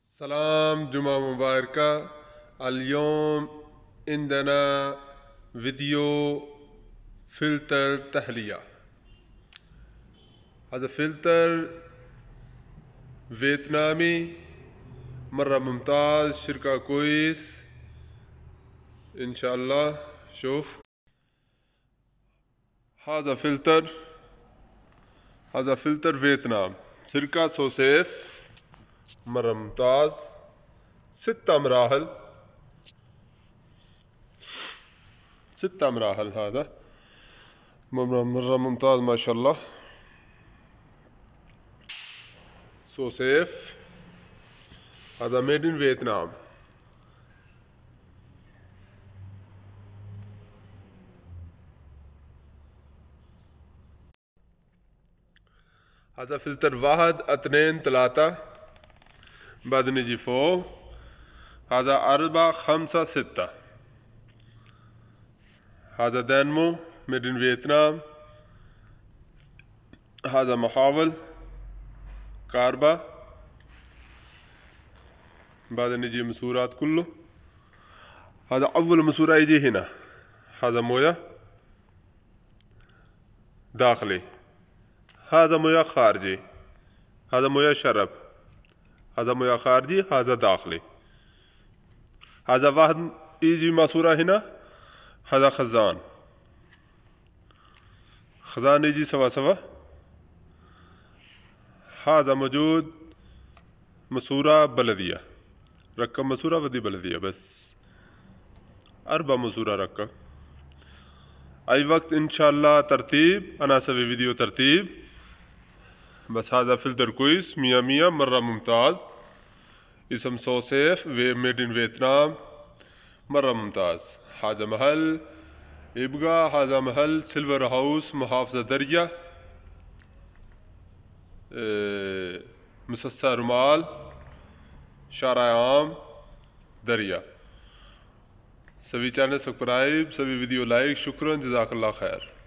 سلام جمعہ مبارکہ الیوم اندنا ویڈیو فلتر تحلیہ حضر فلتر ویتنامی مرہ ممتاز شرکہ کوئس انشاء اللہ شوف حاضر فلتر حاض فلتر ویت نام شرکہ سیف مرة ممتاز ستة مراحل ستة مراحل هذا مرة مرة ممتاز ما شاء الله سو سيف هذا ميد ان فيتنام هذا فلتر واحد اثنين ثلاثة بعد نجي فوق هذا أربعة خمسة ستة هذا دانمو مدن فيتنام هذا محاول كاربا بعد نجي مسورات كله هذا أول مسورة يجي هنا هذا مويا داخلي هذا مويا خارجي هذا مويا شرب حضا میا خارجی حضا داخلے حضا واحد ایزی مسورہ ہی نا حضا خزان خزان ایزی سوا سوا حضا موجود مسورہ بلدیہ رکب مسورہ ودی بلدیہ بس اربع مسورہ رکب آئی وقت انشاءاللہ ترتیب انا سوی ویڈیو ترتیب مساضہ فلتر درکوئس میاں میاں مرہ ممتاز اسم صوسیف ویب میڈ ان ویتنام مرہ ممتاز حاضم محل ابگا حاضم محل سلور ہاؤس محافظہ دریا مسسہ رومال شارع عام دریا سبھی چینل سبسکرائب سبھی ویڈیو لائک شکرون جزاک اللہ خیر